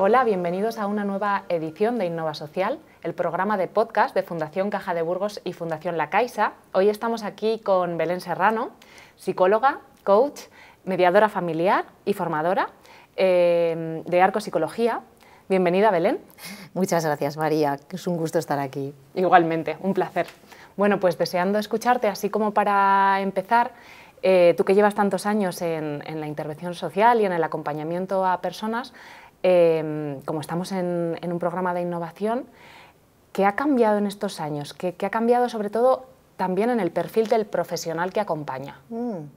Hola, bienvenidos a una nueva edición de Innova Social, el programa de podcast de Fundación Caja de Burgos y Fundación La Caixa. Hoy estamos aquí con Belén Serrano, psicóloga, coach, mediadora familiar y formadora eh, de Arco Psicología. Bienvenida, Belén. Muchas gracias, María. Es un gusto estar aquí. Igualmente, un placer. Bueno, pues deseando escucharte, así como para empezar, eh, tú que llevas tantos años en, en, la intervención social y en el acompañamiento a personas, Em, como estamos en, un programa de innovación, ¿qué ha cambiado en estos años? ¿Qué, ha cambiado sobre todo también en el perfil del profesional que acompaña? Mm.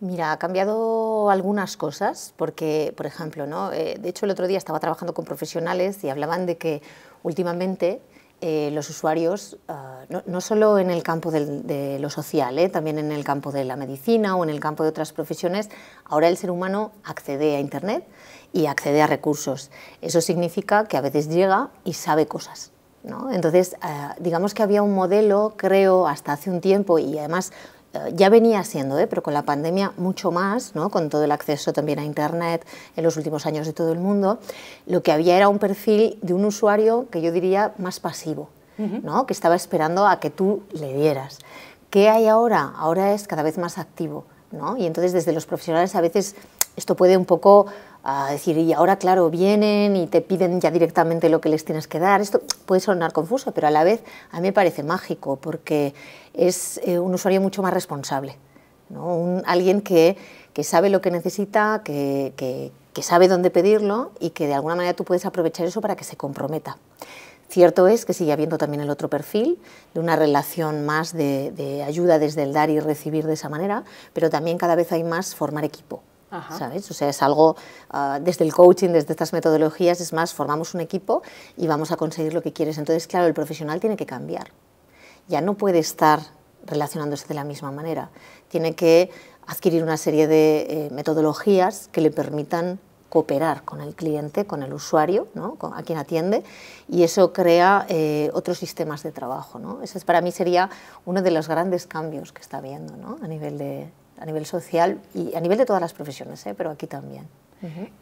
Mira, ha cambiado algunas cosas, porque, por ejemplo, eh, de hecho el otro día estaba trabajando con profesionales y hablaban de que últimamente eh, los usuarios, ah, no, solo en el campo de lo social, eh, también en el campo de la medicina o en el campo de otras profesiones, ahora el ser humano accede a Internet y accede a recursos. Eso significa que a veces llega y sabe cosas. Entonces, ah, digamos que había un modelo, creo, hasta hace un tiempo, y además ya venía siendo, ¿eh? pero con la pandemia mucho más, ¿no? con todo el acceso también a Internet en los últimos años de todo el mundo, lo que había era un perfil de un usuario que yo diría más pasivo, ¿no? que estaba esperando a que tú le dieras. ¿Qué hay ahora? Ahora es cada vez más activo. Y entonces desde los profesionales a veces esto puede un poco a decir, y ahora claro, vienen y te piden ya directamente lo que les tienes que dar. Esto puede sonar confuso, pero a la vez a mí me parece mágico porque es eh, un usuario mucho más responsable. ¿no? Un, alguien que, que, sabe lo que necesita, que, que, sabe dónde pedirlo y que de alguna manera tú puedes aprovechar eso para que se comprometa. Cierto es que sigue habiendo también el otro perfil, de una relación más de, ayuda desde el dar y recibir de esa manera, pero también cada vez hay más formar equipo. ¿sabes? O sea, es algo, ah, desde el coaching, desde estas metodologías, es más, formamos un equipo y vamos a conseguir lo que quieres. Entonces, claro, el profesional tiene que cambiar. Ya no puede estar relacionándose de la misma manera. Tiene que adquirir una serie de eh, metodologías que le permitan cooperar con el cliente, con el usuario, ¿no? con, a quien atiende, y eso crea eh, otros sistemas de trabajo. ¿no? Eso para mí sería uno de los grandes cambios que está habiendo ¿no? a nivel de, a nivel social y a nivel de todas las profesiones, ¿eh? pero aquí también.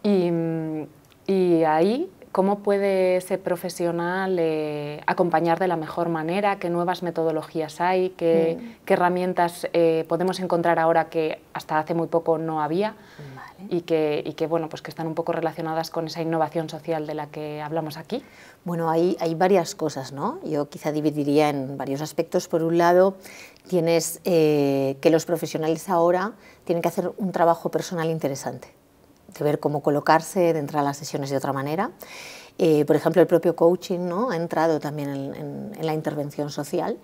y, y ahí cómo puede ese profesional eh, acompañar de la mejor manera, qué nuevas metodologías hay, qué, mm. herramientas eh, podemos encontrar ahora que hasta hace muy poco no había y, que, bueno, pues que están un poco relacionadas con esa innovación social de la que hablamos aquí. Bueno, hay, hay varias cosas, ¿no? Yo quizá dividiría en varios aspectos. Por un lado, tienes eh, que los profesionales ahora tienen que hacer un trabajo personal interesante que ver cómo colocarse dentro de las sesiones de otra manera. Eh, por ejemplo, el propio coaching ¿no? ha entrado también en la intervención social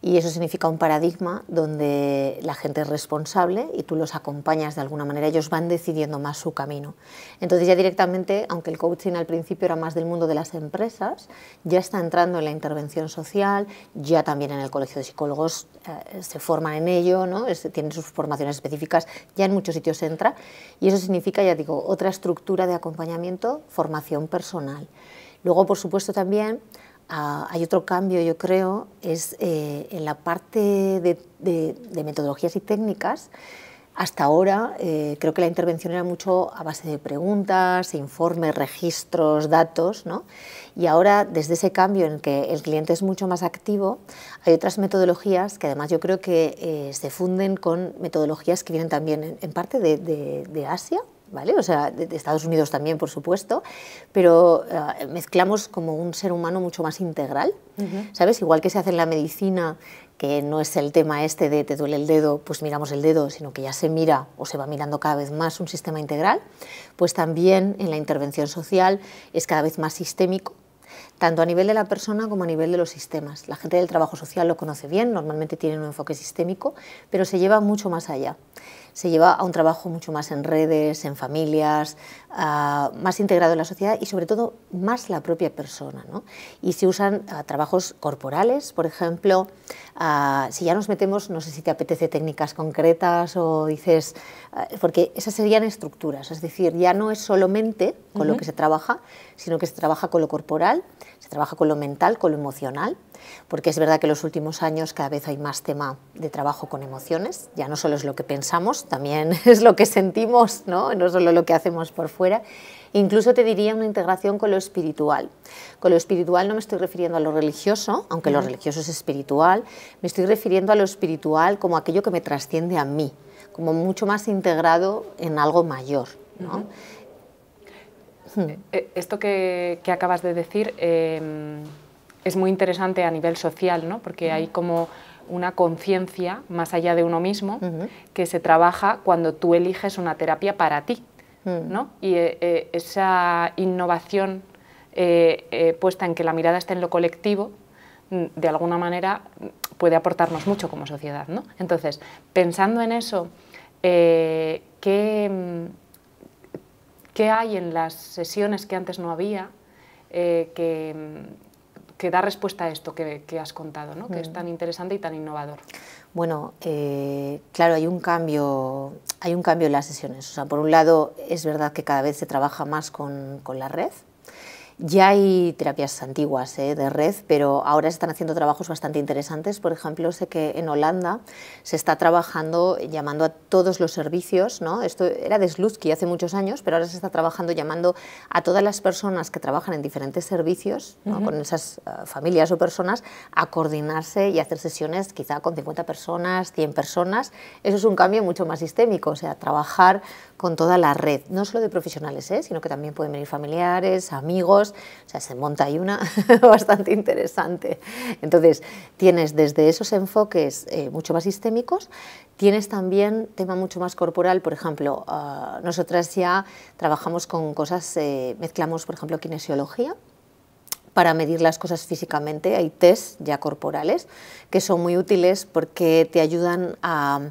y eso significa un paradigma donde la gente es responsable y tú los acompañas de alguna manera, ellos van decidiendo más su camino. Entonces ya directamente, aunque el coaching al principio era más del mundo de las empresas, ya está entrando en la intervención social, ya también en el colegio de psicólogos eh, se forman en ello, ¿no? tienen sus formaciones específicas, ya en muchos sitios entra y eso significa, ya digo, otra estructura de acompañamiento, formación personal. Luego, por supuesto, también Ah, hay otro cambio, yo creo, es eh, en la parte de, metodologías y técnicas. Hasta ahora eh, creo que la intervención era mucho a base de preguntas, informes, registros, datos, Y ahora, desde ese cambio en que el cliente es mucho más activo, hay otras metodologías que además yo creo que eh, se funden con metodologías que vienen también en, parte de Asia, ¿vale? O sea, de, Estados Unidos también, por supuesto, pero eh, mezclamos como un ser humano mucho más integral, ¿sabes? Igual que se hace en la medicina, que no es el tema este de te duele el dedo, pues miramos el dedo, sino que ya se mira o se va mirando cada vez más un sistema integral, pues también en la intervención social es cada vez más sistémico, tanto a nivel de la persona como a nivel de los sistemas. La gente del trabajo social lo conoce bien, normalmente tiene un enfoque sistémico, pero se lleva mucho más allá se lleva a un trabajo mucho más en redes, en familias, ah, más integrado en la sociedad y sobre todo más la propia persona. Y se usan ah, trabajos corporales, por ejemplo, ah, si ya nos metemos, no sé si te apetece técnicas concretas o dices, porque esas serían estructuras, es decir, ya no es solamente con lo que se trabaja, sino que se trabaja con lo corporal, se trabaja con lo mental, con lo emocional porque es verdad que en los últimos años cada vez hay más tema de trabajo con emociones, ya no solo es lo que pensamos, también es lo que sentimos, no, no solo lo que hacemos por fuera, incluso te diría una integración con lo espiritual. Con lo espiritual no me estoy refiriendo a lo religioso, aunque lo religioso es espiritual, me estoy refiriendo a lo espiritual como aquello que me trasciende a mí, como mucho más integrado en algo mayor. Hmm. Eh, eh, esto que, acabas de decir... Em, es muy interesante a nivel social, ¿no? porque hay como una conciencia más allá de uno mismo que se trabaja cuando tú eliges una terapia para ti. Mm. ¿no? Y eh, eh, esa innovación eh, puesta en que la mirada está en lo colectivo, mm, de alguna manera mm, puede aportarnos mucho como sociedad. ¿no? Entonces, pensando en eso, ¿qué, hay en las sesiones que antes no había? que, que da respuesta a esto que, has contado, ¿no? que es mm. tan interesante y tan innovador. Bueno, eh, claro, hay un, cambio, hay un cambio en las sesiones. O sea, por un lado, es verdad que cada vez se trabaja más con la red, ya hay terapias antiguas eh, de red, pero ahora se están haciendo trabajos bastante interesantes. Por ejemplo, sé que en Holanda se está trabajando llamando a todos los servicios, ¿no? esto era de Slutsky hace muchos años, pero ahora se está trabajando llamando a todas las personas que trabajan en diferentes servicios, con esas eh, familias o personas, a coordinarse y hacer sesiones quizá con 50 personas, 100 personas. Eso es un cambio mucho más sistémico, o sea, trabajar con toda la red, no solo de profesionales, ¿eh? sino que también pueden venir familiares, amigos, o sea, se monta ahí una bastante interesante. Entonces, tienes desde esos enfoques eh, mucho más sistémicos, tienes también tema mucho más corporal, por ejemplo, ah, nosotras ya trabajamos con cosas, eh, mezclamos, por ejemplo, kinesiología, para medir las cosas físicamente. Hay test ya corporales que son muy útiles porque te ayudan a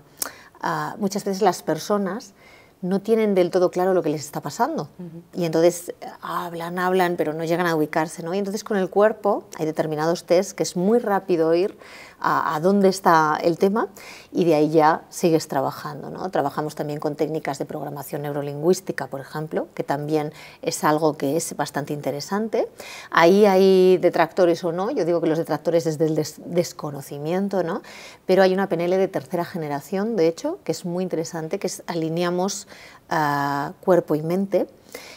muchas veces las personas no tienen del todo claro lo que les está pasando. Y entonces eh, hablan, hablan, pero no llegan a ubicarse. ¿no? Y entonces con el cuerpo hay determinados test que es muy rápido ir a, dónde está el tema y de ahí ya sigues trabajando. ¿no? Trabajamos también con técnicas de programación neurolingüística, por ejemplo, que también es algo que es bastante interesante. Ahí hay detractores o no, yo digo que los detractores es del desconocimiento, ¿no? pero hay una PNL de tercera generación, de hecho, que es muy interesante, que es alineamos ah, cuerpo y mente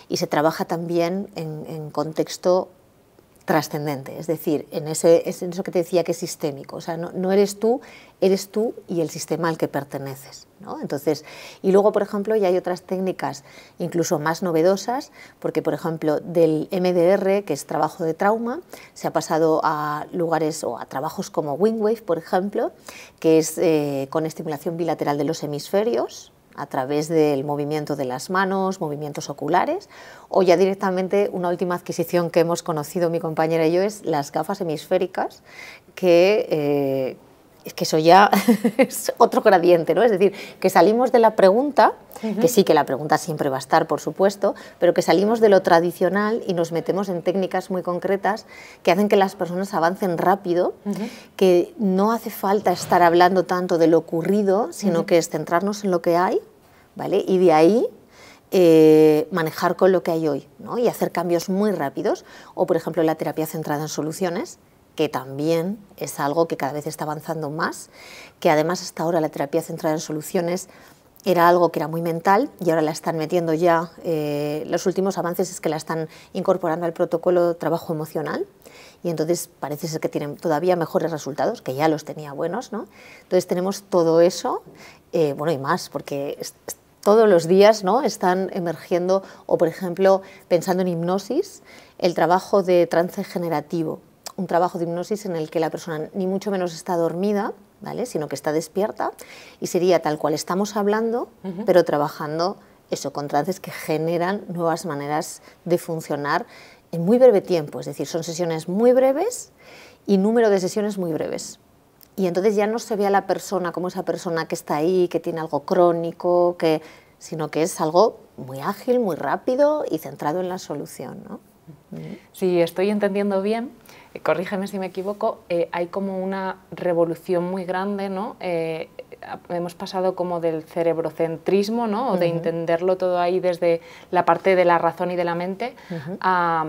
y se trabaja también en contexto trascendente, es decir, en, ese, eso que te decía que es sistémico, o sea, no, eres tú, eres tú y el sistema al que perteneces, Entonces, y luego, por ejemplo, ya hay otras técnicas incluso más novedosas, porque, por ejemplo, del MDR, que es trabajo de trauma, se ha pasado a lugares o a trabajos como Wingwave, por ejemplo, que es eh, con estimulación bilateral de los hemisferios, a través del movimiento de las manos, movimientos oculares, o ya directamente una última adquisición que hemos conocido mi compañera y yo es las gafas hemisféricas, que... Eh, es que eso ya es otro gradiente, ¿no? Es decir, que salimos de la pregunta, que sí que la pregunta siempre va a estar, por supuesto, pero que salimos de lo tradicional y nos metemos en técnicas muy concretas que hacen que las personas avancen rápido, que no hace falta estar hablando tanto de lo ocurrido, sino que es centrarnos en lo que hay y de ahí eh, manejar con lo que hay hoy y hacer cambios muy rápidos. O, por ejemplo, la terapia centrada en soluciones, que también es algo que cada vez está avanzando más, que además hasta ahora la terapia centrada en soluciones era algo que era muy mental y ahora la están metiendo ya, eh, los últimos avances es que la están incorporando al protocolo de trabajo emocional y entonces parece ser que tienen todavía mejores resultados, que ya los tenía buenos, Entonces tenemos todo eso, eh, bueno y más, porque todos los días ¿no? están emergiendo, o por ejemplo, pensando en hipnosis, el trabajo de trance generativo, un trabajo de hipnosis en el que la persona ni mucho menos está dormida, ¿vale? sino que está despierta, y sería tal cual estamos hablando, pero trabajando eso, con trances que generan nuevas maneras de funcionar en muy breve tiempo, es decir, son sesiones muy breves y número de sesiones muy breves. Y entonces ya no se ve a la persona como esa persona que está ahí, que tiene algo crónico, que, sino que es algo muy ágil, muy rápido y centrado en la solución. ¿no? Mm. Si estoy entendiendo bien, eh, corrígeme si me equivoco, eh, hay como una revolución muy grande, ¿no? Eh, hemos pasado como del cerebrocentrismo, ¿no? O de entenderlo todo ahí desde la parte de la razón y de la mente, a,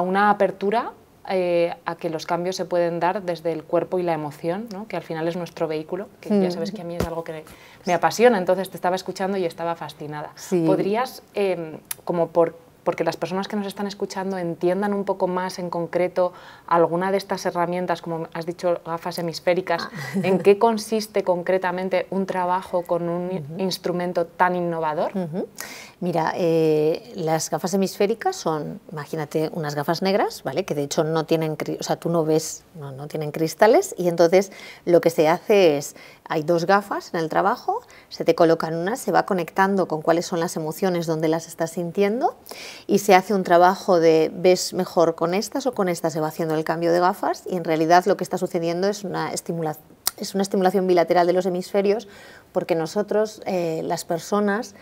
una apertura eh, a que los cambios se pueden dar desde el cuerpo y la emoción, ¿no? que al final es nuestro vehículo, que ya mm. sabes que a mí es algo que me apasiona, entonces te estaba escuchando y estaba fascinada. ¿Podrías, em, como por porque las personas que nos están escuchando entiendan un poco más en concreto alguna de estas herramientas, como has dicho, gafas hemisféricas, ah. en qué consiste concretamente un trabajo con un instrumento tan innovador? Mira, eh, las gafas hemisféricas son, imagínate, unas gafas negras, ¿vale? Que de hecho no tienen, o sea, tú no ves, no, no tienen cristales y entonces lo que se hace es hay dos gafas en el trabajo, se te colocan unas, se va conectando con cuáles son las emociones donde las estás sintiendo y se hace un trabajo de ves mejor con estas o con estas, se va haciendo el cambio de gafas y en realidad lo que está sucediendo es una estimulación bilateral de los hemisferios porque nosotros, eh, las personas,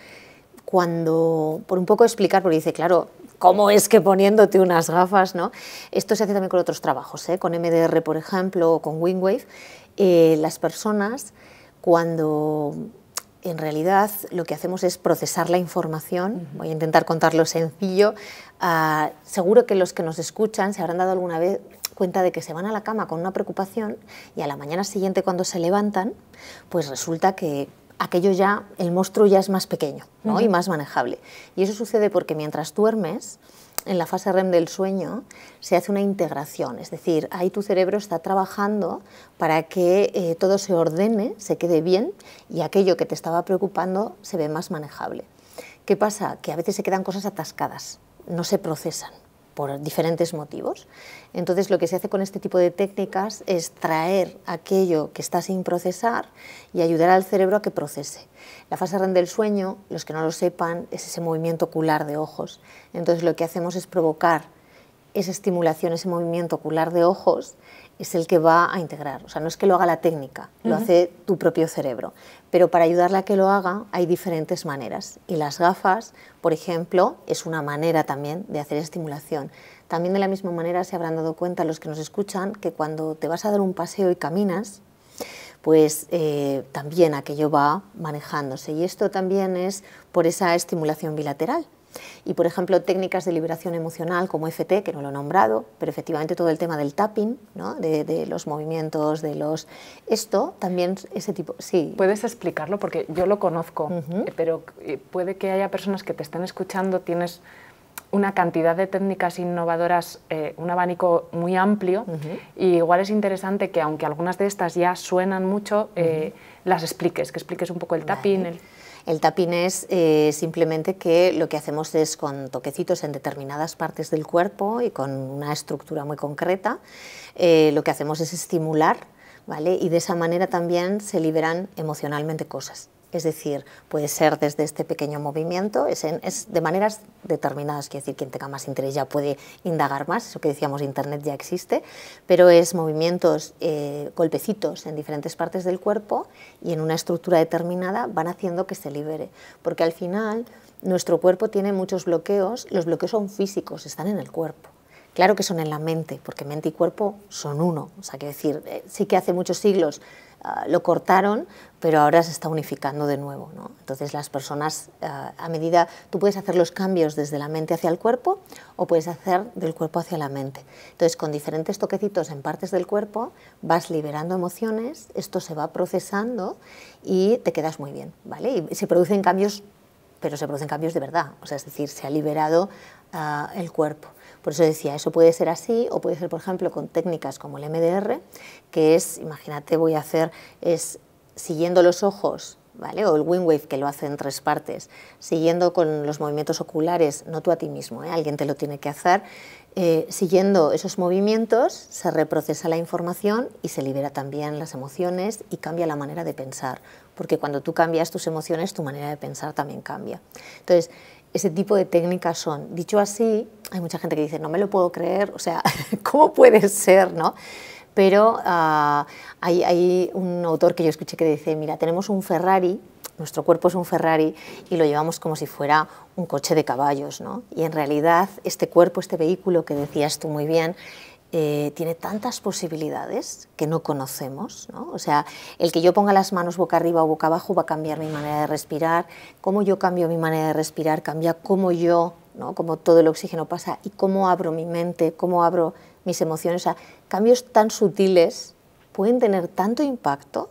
cuando, por un poco explicar, porque dice, claro, ¿cómo es que poniéndote unas gafas? ¿no? Esto se hace también con otros trabajos, ¿eh? con MDR, por ejemplo, o con Wingwave, eh, las personas cuando en realidad lo que hacemos es procesar la información. Voy a intentar contarlo sencillo. Ah, seguro que los que nos escuchan se habrán dado alguna vez cuenta de que se van a la cama con una preocupación y a la mañana siguiente cuando se levantan, pues resulta que aquello ya, el monstruo ya es más pequeño ¿no? y más manejable. Y eso sucede porque mientras duermes, en la fase REM del sueño se hace una integración, es decir, ahí tu cerebro está trabajando para que eh, todo se ordene, se quede bien y aquello que te estaba preocupando se ve más manejable. ¿Qué pasa? Que a veces se quedan cosas atascadas, no se procesan por diferentes motivos. Entonces lo que se hace con este tipo de técnicas es traer aquello que está sin procesar y ayudar al cerebro a que procese. La fase REM del sueño, los que no lo sepan, es ese movimiento ocular de ojos. Entonces lo que hacemos es provocar esa estimulación, ese movimiento ocular de ojos es el que va a integrar. O sea, no es que lo haga la técnica, lo hace tu propio cerebro. Pero para ayudarle a que lo haga hay diferentes maneras. Y las gafas, por ejemplo, es una manera también de hacer estimulación. También de la misma manera se habrán dado cuenta los que nos escuchan que cuando te vas a dar un paseo y caminas, pues eh, también aquello va manejándose. Y esto también es por esa estimulación bilateral. Y, por ejemplo, técnicas de liberación emocional como FT, que no lo he nombrado, pero efectivamente todo el tema del tapping, ¿no? de, los movimientos, de los... Esto también, ese tipo, sí. ¿Puedes explicarlo? Porque yo lo conozco, eh, pero eh, puede que haya personas que te estén escuchando, tienes una cantidad de técnicas innovadoras, eh, un abanico muy amplio, y igual es interesante que aunque algunas de estas ya suenan mucho, las expliques, que expliques un poco el tapping, el tapín es eh, simplemente que lo que hacemos es con toquecitos en determinadas partes del cuerpo y con una estructura muy concreta, eh, lo que hacemos es estimular, Y de esa manera también se liberan emocionalmente cosas. Es decir, puede ser desde este pequeño movimiento, es, de maneras determinadas, quiere decir, quien tenga más interés ya puede indagar más, eso que decíamos, Internet ya existe, pero es movimientos, eh, golpecitos en diferentes partes del cuerpo y en una estructura determinada van haciendo que se libere, porque al final nuestro cuerpo tiene muchos bloqueos, los bloqueos son físicos, están en el cuerpo. Claro que son en la mente, porque mente y cuerpo son uno. O sea, que decir, eh, sí que hace muchos siglos Ah, lo cortaron, pero ahora se está unificando de nuevo. ¿no? Entonces las personas, ah, a medida, tú puedes hacer los cambios desde la mente hacia el cuerpo o puedes hacer del cuerpo hacia la mente. Entonces con diferentes toquecitos en partes del cuerpo vas liberando emociones, esto se va procesando y te quedas muy bien, ¿vale? Y se producen cambios pero se producen cambios de verdad, o sea, es decir, se ha liberado ah, el cuerpo. Por eso decía, eso puede ser así o puede ser, por ejemplo, con técnicas como el MDR, que es, imagínate, voy a hacer, es siguiendo los ojos, ¿vale? O el wing wave que lo hace en tres partes, siguiendo con los movimientos oculares, no tú a ti mismo, ¿eh? alguien te lo tiene que hacer, eh, siguiendo esos movimientos se reprocesa la información y se libera también las emociones y cambia la manera de pensar porque cuando tú cambias tus emociones, tu manera de pensar también cambia. Entonces, ese tipo de técnicas son, dicho así, hay mucha gente que dice, no me lo puedo creer, o sea, ¿cómo puede ser, no? Pero ah, hay, hay un autor que yo escuché que dice, mira, tenemos un Ferrari nuestro cuerpo es un Ferrari y lo llevamos como si fuera un coche de caballos, ¿no? Y en realidad este cuerpo, este vehículo que decías tú muy bien, eh, tiene tantas posibilidades que no conocemos. O sea, el que yo ponga las manos boca arriba o boca abajo va a cambiar mi manera de respirar. Cómo yo cambio mi manera de respirar cambia cómo yo, ¿no? cómo todo el oxígeno pasa y cómo abro mi mente, cómo abro mis emociones. O sea, cambios tan sutiles pueden tener tanto impacto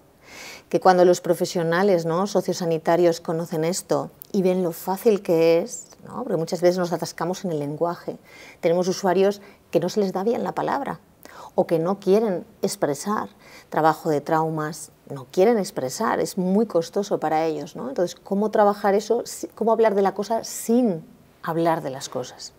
que cuando los profesionales ¿no? sociosanitarios conocen esto y ven lo fácil que es, ¿no? porque muchas veces nos atascamos en el lenguaje. Tenemos usuarios que no se les da bien la palabra o que no quieren expresar trabajo de traumas, no quieren expresar, es muy costoso para ellos. ¿no? Entonces, ¿cómo trabajar eso? ¿Cómo hablar de la cosa sin hablar de las cosas?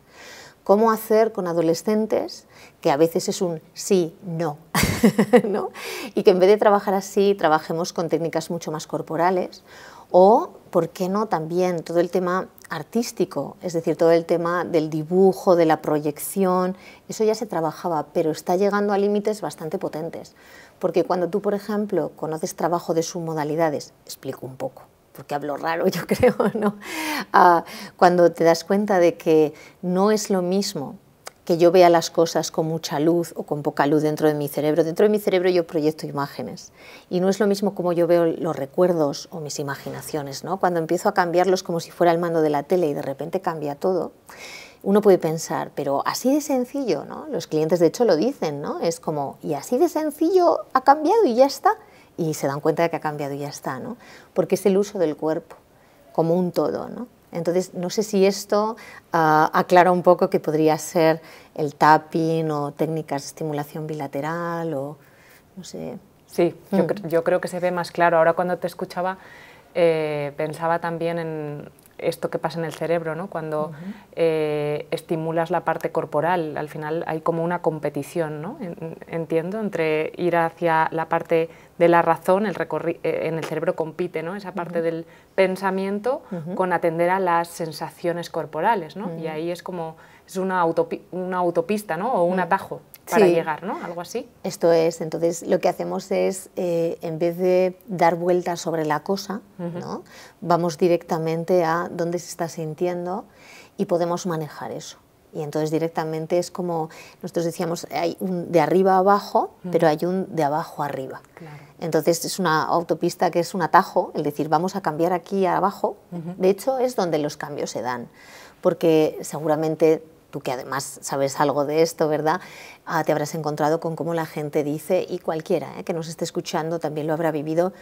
¿Cómo hacer con adolescentes que a veces es un sí, no, no, Y que en vez de trabajar así, trabajemos con técnicas mucho más corporales. O, ¿por qué no también todo el tema artístico, es decir, todo el tema del dibujo, de la proyección, eso ya se trabajaba, pero está llegando a límites bastante potentes, porque cuando tú, por ejemplo, conoces trabajo de submodalidades, explico un poco, porque hablo raro yo creo, ¿no? Ah, cuando te das cuenta de que no es lo mismo que yo vea las cosas con mucha luz o con poca luz dentro de mi cerebro. Dentro de mi cerebro yo proyecto imágenes y no es lo mismo como yo veo los recuerdos o mis imaginaciones, ¿no? Cuando empiezo a cambiarlos como si fuera el mando de la tele y de repente cambia todo. Uno puede pensar, pero así de sencillo, ¿no? Los clientes de hecho lo dicen, ¿no? Es como, y así de sencillo ha cambiado y ya está. Y se dan cuenta de que ha cambiado y ya está, ¿no? Porque es el uso del cuerpo como un todo, ¿no? Entonces, no sé si esto ah, aclara un poco que podría ser el tapping o técnicas de estimulación bilateral o no sé. Sí, yo, mm. creo que se ve más claro. Ahora cuando te escuchaba eh, pensaba también en, esto que pasa en el cerebro, ¿no? cuando eh, estimulas la parte corporal, al final hay como una competición, ¿no? entiendo, entre ir hacia la parte de la razón, el eh, en el cerebro compite ¿no? esa parte del pensamiento con atender a las sensaciones corporales, ¿no? y ahí es como es una, autopista ¿no? o un mm. atajo para llegar, ¿no? Algo así. Esto es, entonces lo que hacemos es, eh, en vez de dar vueltas sobre la cosa, ¿no? vamos directamente a dónde se está sintiendo y podemos manejar eso. Y entonces directamente es como, nosotros decíamos, hay un de arriba abajo, pero hay un de abajo arriba. Entonces es una autopista que es un atajo, el decir, vamos a cambiar aquí abajo. De hecho, es donde los cambios se dan, porque seguramente tú que además sabes algo de esto, ¿verdad? Ah, te habrás encontrado con cómo la gente dice, y cualquiera ¿eh? que nos esté escuchando también lo habrá vivido,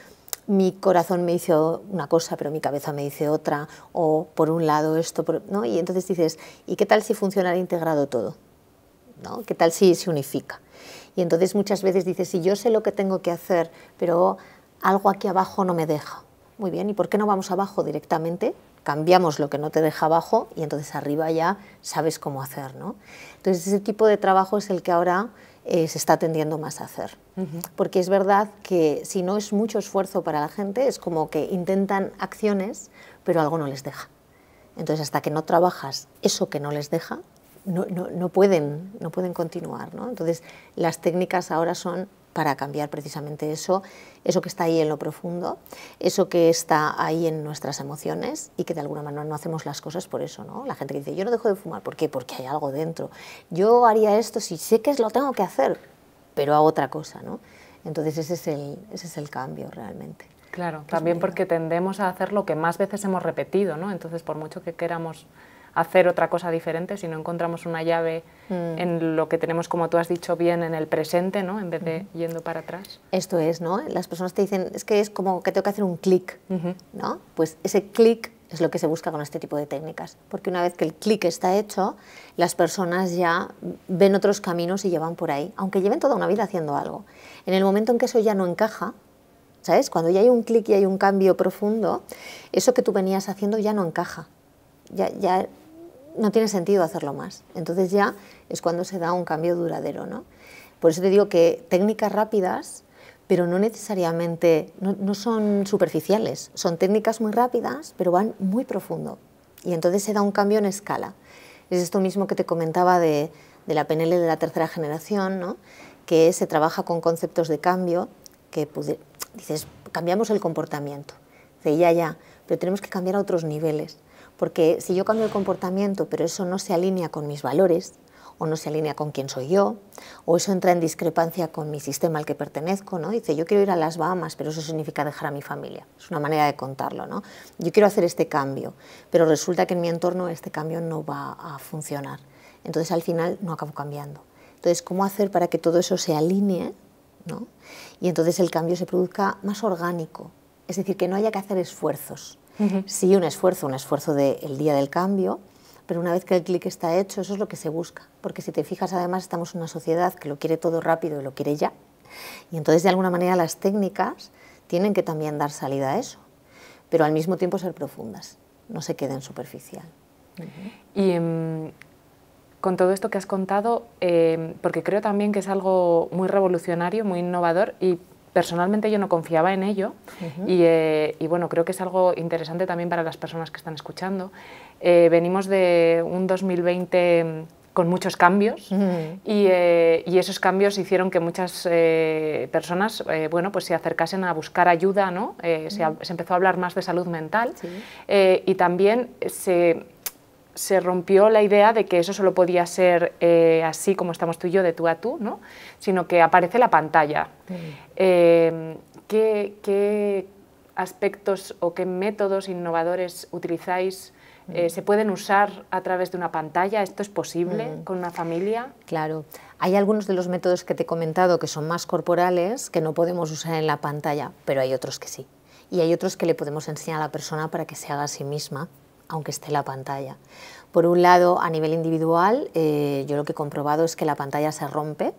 mi corazón me hizo una cosa, pero mi cabeza me dice otra, o por un lado esto, ¿no? Y entonces dices, ¿y qué tal si funcionara integrado todo? ¿No? ¿Qué tal si se unifica? Y entonces muchas veces dices, si yo sé lo que tengo que hacer, pero algo aquí abajo no me deja. Muy bien, ¿y por qué no vamos abajo directamente? cambiamos lo que no te deja abajo y entonces arriba ya sabes cómo hacer. ¿no? Entonces ese tipo de trabajo es el que ahora eh, se está tendiendo más a hacer. Porque es verdad que si no es mucho esfuerzo para la gente, es como que intentan acciones, pero algo no les deja. Entonces hasta que no trabajas eso que no les deja, no, pueden, no pueden continuar. Entonces las técnicas ahora son para cambiar precisamente eso, eso que está ahí en lo profundo, eso que está ahí en nuestras emociones y que de alguna manera no hacemos las cosas por eso, ¿no? La gente dice, yo no dejo de fumar, ¿por qué? Porque hay algo dentro. Yo haría esto si sé que lo tengo que hacer, pero hago otra cosa, ¿no? Entonces ese es el, ese es el cambio realmente. Claro, también porque tendemos a hacer lo que más veces hemos repetido, ¿no? Entonces, por mucho que queramos hacer otra cosa diferente, si no encontramos una llave mm. en lo que tenemos, como tú has dicho bien, en el presente, ¿no? en vez de yendo para atrás. Esto es, ¿no? Las personas te dicen, es que es como que tengo que hacer un clic, ¿no? Pues ese clic es lo que se busca con este tipo de técnicas, porque una vez que el clic está hecho, las personas ya ven otros caminos y llevan por ahí, aunque lleven toda una vida haciendo algo. En el momento en que eso ya no encaja, ¿sabes? Cuando ya hay un clic y hay un cambio profundo, eso que tú venías haciendo ya no encaja. Ya, ya no tiene sentido hacerlo más. Entonces ya es cuando se da un cambio duradero, ¿no? Por eso te digo que técnicas rápidas, pero no necesariamente, no, son superficiales, son técnicas muy rápidas, pero van muy profundo. Y entonces se da un cambio en escala. Es esto mismo que te comentaba de, la PNL de la tercera generación, que se trabaja con conceptos de cambio, que dices, cambiamos el comportamiento. de ya, ya, pero tenemos que cambiar a otros niveles. Porque si yo cambio el comportamiento, pero eso no se alinea con mis valores, o no se alinea con quién soy yo, o eso entra en discrepancia con mi sistema al que pertenezco, ¿no? Dice, yo quiero ir a las Bahamas, pero eso significa dejar a mi familia. Es una manera de contarlo, Yo quiero hacer este cambio, pero resulta que en mi entorno este cambio no va a funcionar. Entonces, al final, no acabo cambiando. Entonces, ¿cómo hacer para que todo eso se alinee, Y entonces el cambio se produzca más orgánico, es decir, que no haya que hacer esfuerzos, Sí, un esfuerzo, un esfuerzo del día del cambio, pero una vez que el clic está hecho, eso es lo que se busca. Porque si te fijas, además, estamos en una sociedad que lo quiere todo rápido y lo quiere ya. Y entonces, de alguna manera, las técnicas tienen que también dar salida a eso, pero al mismo tiempo ser profundas, no se queden superficial. Y em, con todo esto que has contado, em, porque creo también que es algo muy revolucionario, muy innovador y personalmente yo no confiaba en ello eh, y, bueno, creo que es algo interesante también para las personas que están escuchando. Eh, venimos de un 2020 con muchos cambios eh, y, esos cambios hicieron que muchas personas bueno, pues se acercasen a buscar ayuda, ¿no? se, empezó a hablar más de salud mental y también se, se rompió la idea de que eso solo podía ser eh, así como estamos tú y yo, de tú a tú, ¿no? sino que aparece la pantalla. Mm. Em, ¿qué, aspectos o qué métodos innovadores utilizáis? Eh, mm. ¿Se pueden usar a través de una pantalla? ¿Esto es posible mm. con una familia? Claro. Hay algunos de los métodos que te he comentado que son más corporales que no podemos usar en la pantalla, pero hay otros que sí. Y hay otros que le podemos enseñar a la persona para que se haga a sí misma aunque esté la pantalla. Por un lado, a nivel individual, eh, yo lo que he comprobado es que la pantalla se rompe,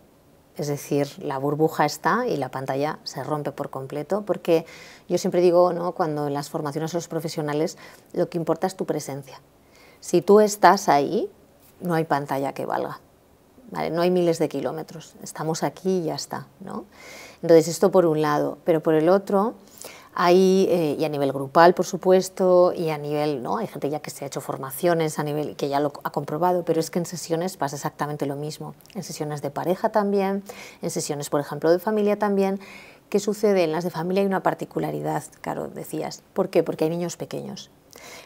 es decir, la burbuja está y la pantalla se rompe por completo, porque yo siempre digo, ¿no? cuando en las formaciones son los profesionales, lo que importa es tu presencia. Si tú estás ahí, no hay pantalla que valga. No hay miles de kilómetros. Estamos aquí y ya está. ¿no? Entonces, esto por un lado. Pero por el otro, eh, y a nivel grupal, por supuesto, y a nivel, ¿no? Hay gente ya que se ha hecho formaciones a nivel que ya lo ha comprobado, pero es que en sesiones pasa exactamente lo mismo. En sesiones de pareja también, en sesiones, por ejemplo, de familia también. ¿Qué sucede? En las de familia hay una particularidad, claro, decías. ¿Por qué? Porque hay niños pequeños.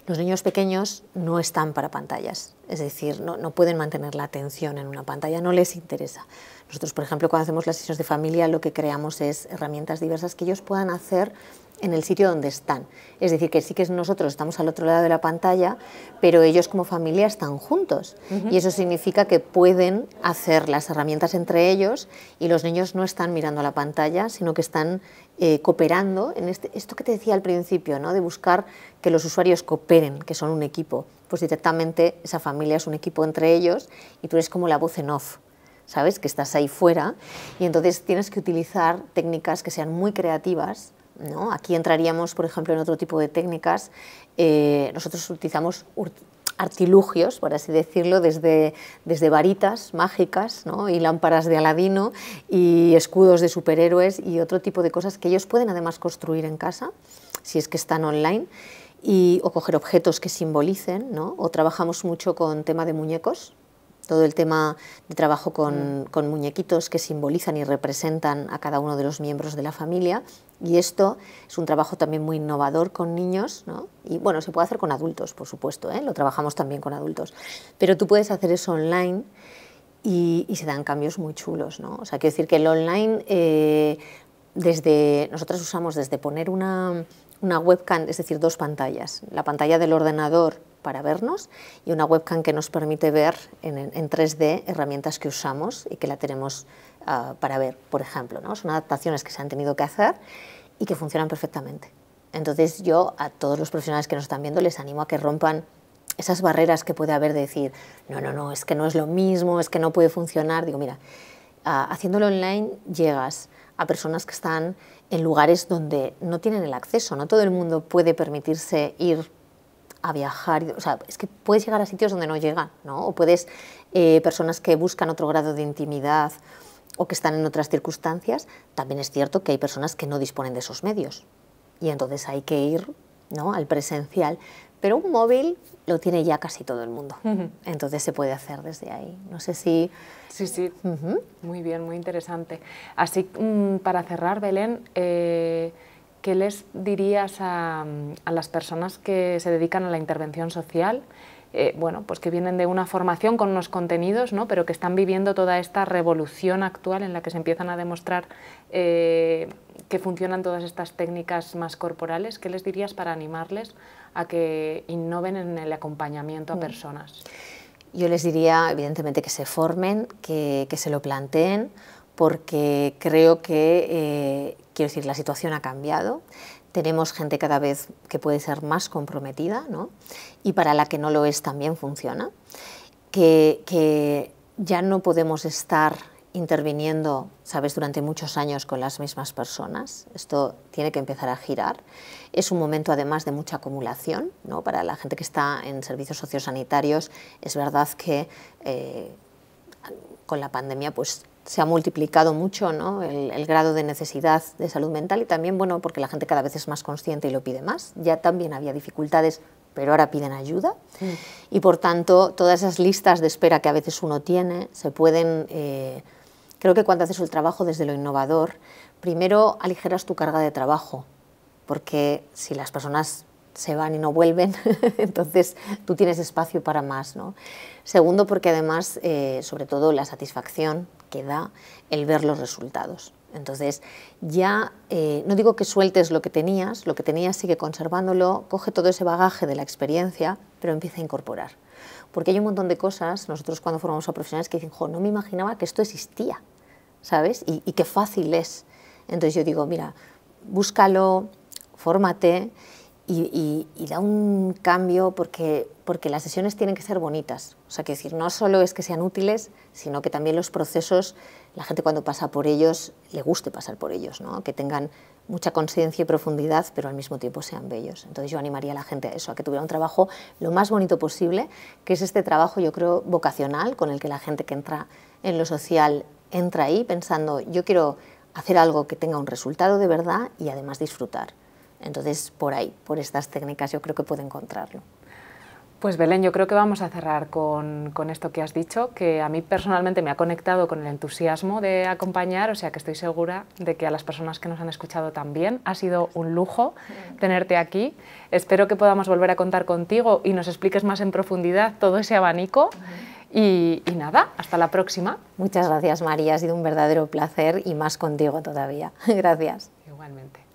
Los niños pequeños no están para pantallas, es decir, no, no, pueden mantener la atención en una pantalla, no les interesa. Nosotros, por ejemplo, cuando hacemos las sesiones de familia, lo que creamos es herramientas diversas que ellos puedan hacer en el sitio donde están. Es decir, que sí que nosotros estamos al otro lado de la pantalla, pero ellos como familia están juntos. Y eso significa que pueden hacer las herramientas entre ellos y los niños no están mirando a la pantalla, sino que están eh, cooperando en este, esto que te decía al principio, ¿no? de buscar que los usuarios cooperen, que son un equipo. Pues directamente esa familia es un equipo entre ellos y tú eres como la voz en off. ¿Sabes? Que estás ahí fuera y entonces tienes que utilizar técnicas que sean muy creativas Aquí entraríamos, por ejemplo, en otro tipo de técnicas. Eh, nosotros utilizamos artilugios, por así decirlo, desde, varitas mágicas y lámparas de Aladino y escudos de superhéroes y otro tipo de cosas que ellos pueden además construir en casa, si es que están online, y, o coger objetos que simbolicen, o trabajamos mucho con tema de muñecos, todo el tema de trabajo mm. con, muñequitos que simbolizan y representan a cada uno de los miembros de la familia y esto es un trabajo también muy innovador con niños, ¿no? Y bueno, se puede hacer con adultos, por supuesto, ¿eh? lo trabajamos también con adultos. Pero tú puedes hacer eso online y, se dan cambios muy chulos, ¿no? O sea, quiero decir que el online, eh, desde, nosotros usamos desde poner una, webcam, es decir, dos pantallas, la pantalla del ordenador para vernos y una webcam que nos permite ver en, en 3D herramientas que usamos y que la tenemos Ah, para ver, por ejemplo. Son adaptaciones que se han tenido que hacer y que funcionan perfectamente. Entonces yo a todos los profesionales que nos están viendo les animo a que rompan esas barreras que puede haber de decir, no, no, no, es que no es lo mismo, es que no puede funcionar. Digo, mira, ah, haciéndolo online llegas a personas que están en lugares donde no tienen el acceso, no todo el mundo puede permitirse ir a viajar, o sea, es que puedes llegar a sitios donde no llegan, O puedes, eh, personas que buscan otro grado de intimidad o que están en otras circunstancias, también es cierto que hay personas que no disponen de esos medios. Y entonces hay que ir ¿no? al presencial. Pero un móvil lo tiene ya casi todo el mundo. Entonces se puede hacer desde ahí. No sé si... Sí, sí. Muy bien, muy interesante. Así, mm, para cerrar, Belén, eh, ¿qué les dirías a las personas que se dedican a la intervención social? Eh, bueno, pues que vienen de una formación con unos contenidos, ¿no? pero que están viviendo toda esta revolución actual en la que se empiezan a demostrar eh, que funcionan todas estas técnicas más corporales. ¿Qué les dirías para animarles a que innoven en el acompañamiento a mm. personas? Yo les diría, evidentemente, que se formen, que, se lo planteen, porque creo que, eh, quiero decir, la situación ha cambiado tenemos gente cada vez que puede ser más comprometida ¿no? y para la que no lo es también funciona, que, que ya no podemos estar interviniendo, sabes, durante muchos años con las mismas personas. Esto tiene que empezar a girar. Es un momento además de mucha acumulación, ¿no? Para la gente que está en servicios sociosanitarios, es verdad que eh, con la pandemia, pues se ha multiplicado mucho ¿no? el, grado de necesidad de salud mental y también bueno, porque la gente cada vez es más consciente y lo pide más. Ya también había dificultades, pero ahora piden ayuda. Mm. Y por tanto, todas esas listas de espera que a veces uno tiene se pueden... Eh, creo que cuando haces el trabajo desde lo innovador, primero aligeras tu carga de trabajo, porque si las personas se van y no vuelven, entonces tú tienes espacio para más. ¿no? Segundo, porque además, eh, sobre todo, la satisfacción que da el ver los resultados. Entonces, ya eh, no digo que sueltes lo que tenías, lo que tenías sigue conservándolo, coge todo ese bagaje de la experiencia, pero empieza a incorporar. Porque hay un montón de cosas, nosotros cuando formamos a profesionales que dicen, no me imaginaba que esto existía, ¿sabes? Y, y qué fácil es. Entonces yo digo, mira, búscalo, fórmate y, da un cambio porque, las sesiones tienen que ser bonitas. O sea, que decir, no solo es que sean útiles, sino que también los procesos, la gente cuando pasa por ellos, le guste pasar por ellos, ¿no? que tengan mucha conciencia y profundidad, pero al mismo tiempo sean bellos. Entonces yo animaría a la gente a eso, a que tuviera un trabajo lo más bonito posible, que es este trabajo, yo creo, vocacional, con el que la gente que entra en lo social entra ahí pensando, yo quiero hacer algo que tenga un resultado de verdad y además disfrutar. Entonces, por ahí, por estas técnicas, yo creo que puede encontrarlo. Pues Belén, yo creo que vamos a cerrar con, esto que has dicho, que a mí personalmente me ha conectado con el entusiasmo de acompañar, o sea que estoy segura de que a las personas que nos han escuchado también ha sido un lujo tenerte aquí. Espero que podamos volver a contar contigo y nos expliques más en profundidad todo ese abanico. y nada, hasta la próxima. Muchas gracias María, ha sido un verdadero placer y más contigo todavía. Gracias. Igualmente.